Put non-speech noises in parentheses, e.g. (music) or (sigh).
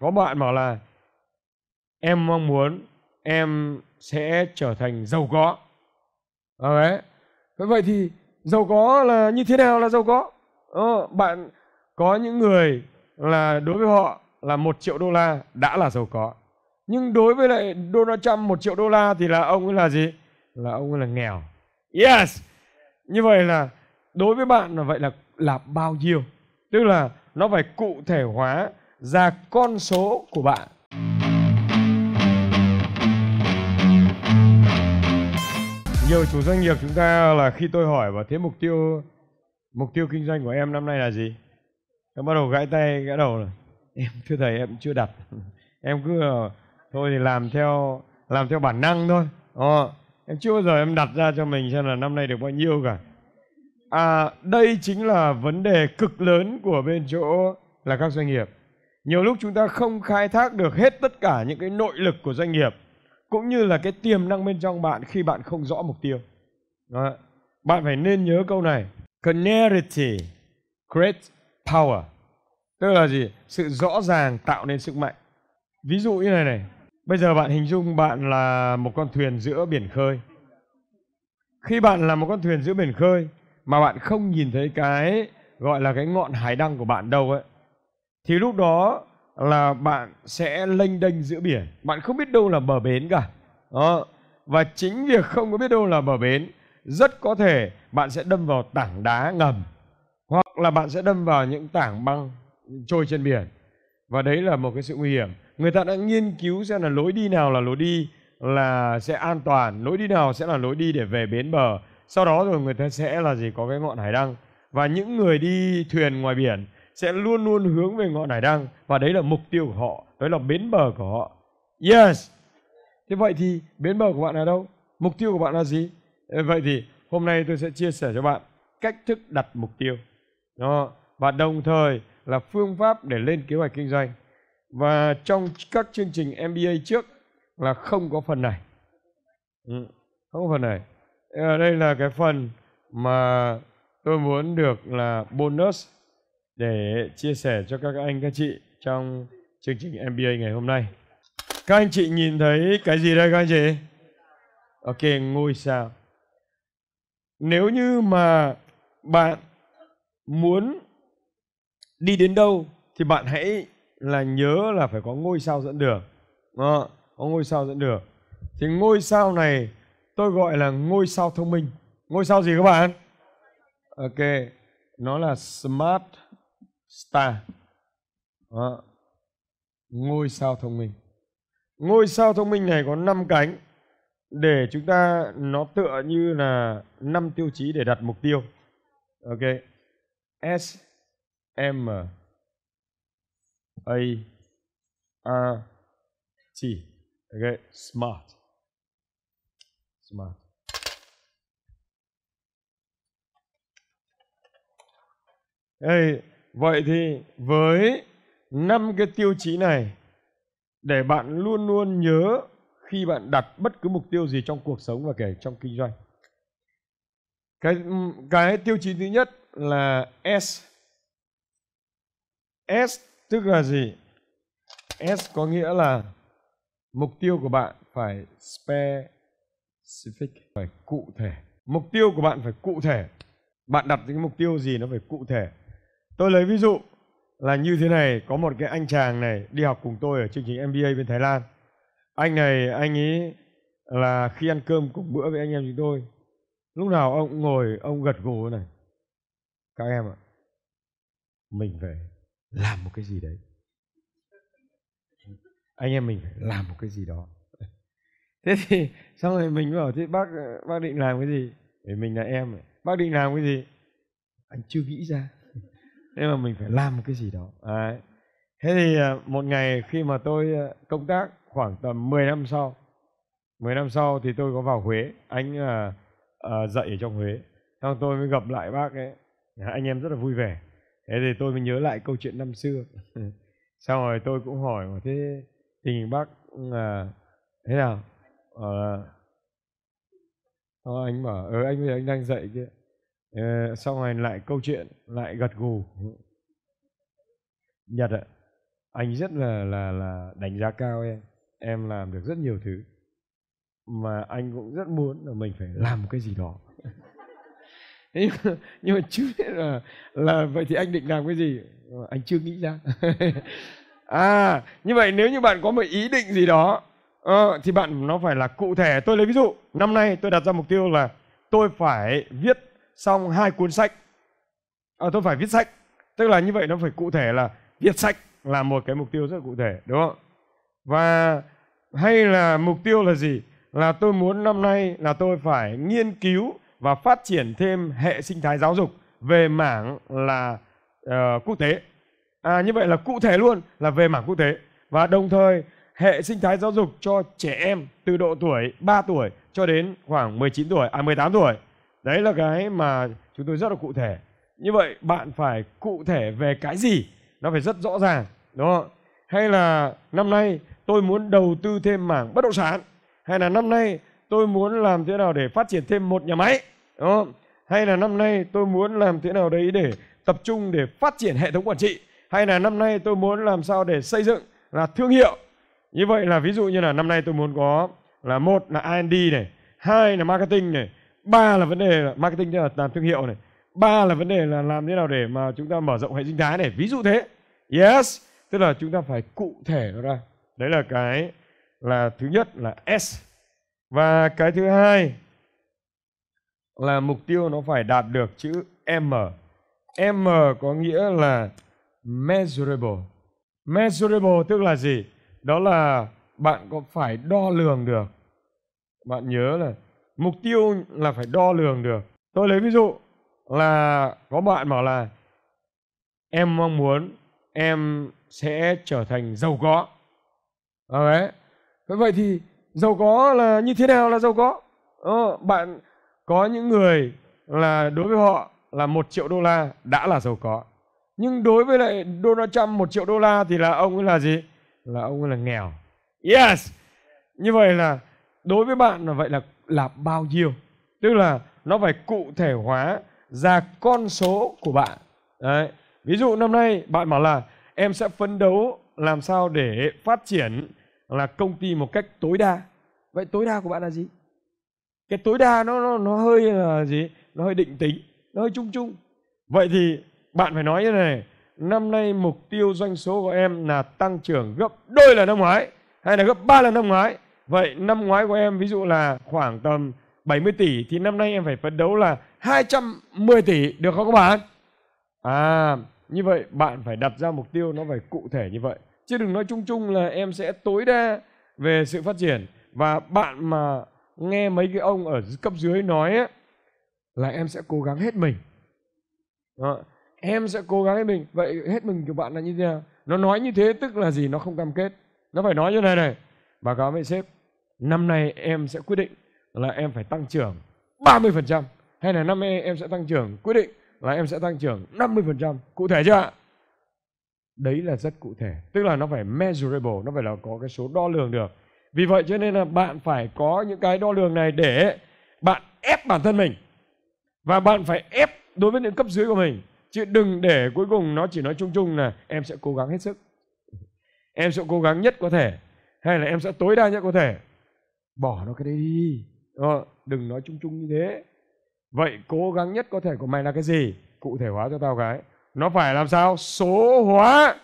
có bạn bảo là em mong muốn em sẽ trở thành giàu có à, đấy vậy thì giàu có là như thế nào là giàu có ờ, bạn có những người là đối với họ là một triệu đô la đã là giàu có nhưng đối với lại Donald Trump một triệu đô la thì là ông ấy là gì là ông ấy là nghèo yes như vậy là đối với bạn là vậy là là bao nhiêu tức là nó phải cụ thể hóa ra con số của bạn. Nhiều chủ doanh nghiệp chúng ta là khi tôi hỏi và thế mục tiêu mục tiêu kinh doanh của em năm nay là gì? Em bắt đầu gãi tay gãi đầu rồi. (laughs) Em thưa thầy em chưa đặt. (laughs) em cứ thôi thì làm theo làm theo bản năng thôi. Ờ, em chưa bao giờ em đặt ra cho mình xem là năm nay được bao nhiêu cả. À, đây chính là vấn đề cực lớn của bên chỗ là các doanh nghiệp nhiều lúc chúng ta không khai thác được hết tất cả những cái nội lực của doanh nghiệp cũng như là cái tiềm năng bên trong bạn khi bạn không rõ mục tiêu Đó. bạn phải nên nhớ câu này clarity creates power tức là gì sự rõ ràng tạo nên sức mạnh ví dụ như này này bây giờ bạn hình dung bạn là một con thuyền giữa biển khơi khi bạn là một con thuyền giữa biển khơi mà bạn không nhìn thấy cái gọi là cái ngọn hải đăng của bạn đâu ấy thì lúc đó là bạn sẽ lênh đênh giữa biển bạn không biết đâu là bờ bến cả đó. và chính việc không có biết đâu là bờ bến rất có thể bạn sẽ đâm vào tảng đá ngầm hoặc là bạn sẽ đâm vào những tảng băng trôi trên biển và đấy là một cái sự nguy hiểm người ta đã nghiên cứu xem là lối đi nào là lối đi là sẽ an toàn lối đi nào sẽ là lối đi để về bến bờ sau đó rồi người ta sẽ là gì có cái ngọn hải đăng và những người đi thuyền ngoài biển sẽ luôn luôn hướng về ngọn hải đăng và đấy là mục tiêu của họ, đấy là bến bờ của họ. Yes. Thế vậy thì bến bờ của bạn là đâu? Mục tiêu của bạn là gì? Vậy thì hôm nay tôi sẽ chia sẻ cho bạn cách thức đặt mục tiêu. Đó. Và đồng thời là phương pháp để lên kế hoạch kinh doanh. Và trong các chương trình MBA trước là không có phần này. Ừ, không có phần này. Ờ, đây là cái phần mà tôi muốn được là bonus để chia sẻ cho các anh các chị trong chương trình MBA ngày hôm nay. Các anh chị nhìn thấy cái gì đây các anh chị? Ok, ngôi sao. Nếu như mà bạn muốn đi đến đâu thì bạn hãy là nhớ là phải có ngôi sao dẫn đường. À, có ngôi sao dẫn đường. Thì ngôi sao này tôi gọi là ngôi sao thông minh. Ngôi sao gì các bạn? Ok, nó là smart star Đó. ngôi sao thông minh ngôi sao thông minh này có 5 cánh để chúng ta nó tựa như là năm tiêu chí để đặt mục tiêu ok s m a r t ok smart smart Hey, Vậy thì với năm cái tiêu chí này để bạn luôn luôn nhớ khi bạn đặt bất cứ mục tiêu gì trong cuộc sống và kể trong kinh doanh. Cái cái tiêu chí thứ nhất là S. S tức là gì? S có nghĩa là mục tiêu của bạn phải specific, phải cụ thể. Mục tiêu của bạn phải cụ thể. Bạn đặt những mục tiêu gì nó phải cụ thể Tôi lấy ví dụ là như thế này, có một cái anh chàng này đi học cùng tôi ở chương trình MBA bên Thái Lan. Anh này, anh ấy là khi ăn cơm cùng bữa với anh em chúng tôi, lúc nào ông ngồi ông gật gù này. Các em ạ, mình phải làm một cái gì đấy. Anh em mình phải làm một cái gì đó. (laughs) Thế thì xong rồi mình bảo thế bác bác định làm cái gì? Thì mình là em, bác định làm cái gì? Anh chưa nghĩ ra nên mà mình phải làm một cái gì đó đấy. thế thì à, một ngày khi mà tôi à, công tác khoảng tầm 10 năm sau 10 năm sau thì tôi có vào Huế anh uh, uh, dạy ở trong Huế xong tôi mới gặp lại bác ấy anh em rất là vui vẻ thế thì tôi mới nhớ lại câu chuyện năm xưa Sau (laughs) rồi tôi cũng hỏi mà thế tình bác là thế nào à, anh bảo ờ anh bây giờ anh đang dạy kia Ờ, sau này lại câu chuyện lại gật gù nhật ạ anh rất là là là đánh giá cao em em làm được rất nhiều thứ mà anh cũng rất muốn là mình phải làm cái gì đó (laughs) nhưng nhưng mà chưa biết là là vậy thì anh định làm cái gì anh chưa nghĩ ra (laughs) à như vậy nếu như bạn có một ý định gì đó uh, thì bạn nó phải là cụ thể tôi lấy ví dụ năm nay tôi đặt ra mục tiêu là tôi phải viết xong hai cuốn sách à, tôi phải viết sách tức là như vậy nó phải cụ thể là viết sách là một cái mục tiêu rất cụ thể đúng không và hay là mục tiêu là gì là tôi muốn năm nay là tôi phải nghiên cứu và phát triển thêm hệ sinh thái giáo dục về mảng là uh, quốc tế à như vậy là cụ thể luôn là về mảng quốc tế và đồng thời hệ sinh thái giáo dục cho trẻ em từ độ tuổi 3 tuổi cho đến khoảng 19 tuổi à 18 tuổi đấy là cái mà chúng tôi rất là cụ thể như vậy bạn phải cụ thể về cái gì nó phải rất rõ ràng đúng không hay là năm nay tôi muốn đầu tư thêm mảng bất động sản hay là năm nay tôi muốn làm thế nào để phát triển thêm một nhà máy đúng không hay là năm nay tôi muốn làm thế nào đấy để tập trung để phát triển hệ thống quản trị hay là năm nay tôi muốn làm sao để xây dựng là thương hiệu như vậy là ví dụ như là năm nay tôi muốn có là một là R&D này hai là marketing này ba là vấn đề là marketing là làm thương hiệu này ba là vấn đề là làm thế nào để mà chúng ta mở rộng hệ sinh thái này ví dụ thế yes tức là chúng ta phải cụ thể ra đấy là cái là thứ nhất là s và cái thứ hai là mục tiêu nó phải đạt được chữ m m có nghĩa là measurable measurable tức là gì đó là bạn có phải đo lường được bạn nhớ là mục tiêu là phải đo lường được tôi lấy ví dụ là có bạn bảo là em mong muốn em sẽ trở thành giàu có à, đấy vậy thì giàu có là như thế nào là giàu có ờ, bạn có những người là đối với họ là một triệu đô la đã là giàu có nhưng đối với lại Donald Trump một triệu đô la thì là ông ấy là gì là ông ấy là nghèo yes như vậy là đối với bạn là vậy là là bao nhiêu tức là nó phải cụ thể hóa ra con số của bạn đấy ví dụ năm nay bạn bảo là em sẽ phấn đấu làm sao để phát triển là công ty một cách tối đa vậy tối đa của bạn là gì cái tối đa nó nó, nó hơi là gì nó hơi định tính nó hơi chung chung vậy thì bạn phải nói như này năm nay mục tiêu doanh số của em là tăng trưởng gấp đôi là năm ngoái hay là gấp ba lần năm ngoái Vậy năm ngoái của em ví dụ là khoảng tầm 70 tỷ thì năm nay em phải phấn đấu là 210 tỷ được không các bạn? À, như vậy bạn phải đặt ra mục tiêu nó phải cụ thể như vậy. Chứ đừng nói chung chung là em sẽ tối đa về sự phát triển và bạn mà nghe mấy cái ông ở cấp dưới nói ấy, là em sẽ cố gắng hết mình. Đó. Em sẽ cố gắng hết mình. Vậy hết mình của bạn là như thế nào? Nó nói như thế tức là gì? Nó không cam kết. Nó phải nói như này này. Báo cáo với sếp năm nay em sẽ quyết định là em phải tăng trưởng 30% vâng. hay là năm nay em sẽ tăng trưởng quyết định là em sẽ tăng trưởng 50%. Cụ thể chưa ạ? Đấy là rất cụ thể, tức là nó phải measurable, nó phải là có cái số đo lường được. Vì vậy cho nên là bạn phải có những cái đo lường này để bạn ép bản thân mình. Và bạn phải ép đối với những cấp dưới của mình. Chứ đừng để cuối cùng nó chỉ nói chung chung là em sẽ cố gắng hết sức. Em sẽ cố gắng nhất có thể. Hay là em sẽ tối đa nhất có thể bỏ nó cái đấy đi ờ, đừng nói chung chung như thế vậy cố gắng nhất có thể của mày là cái gì cụ thể hóa cho tao cái nó phải làm sao số hóa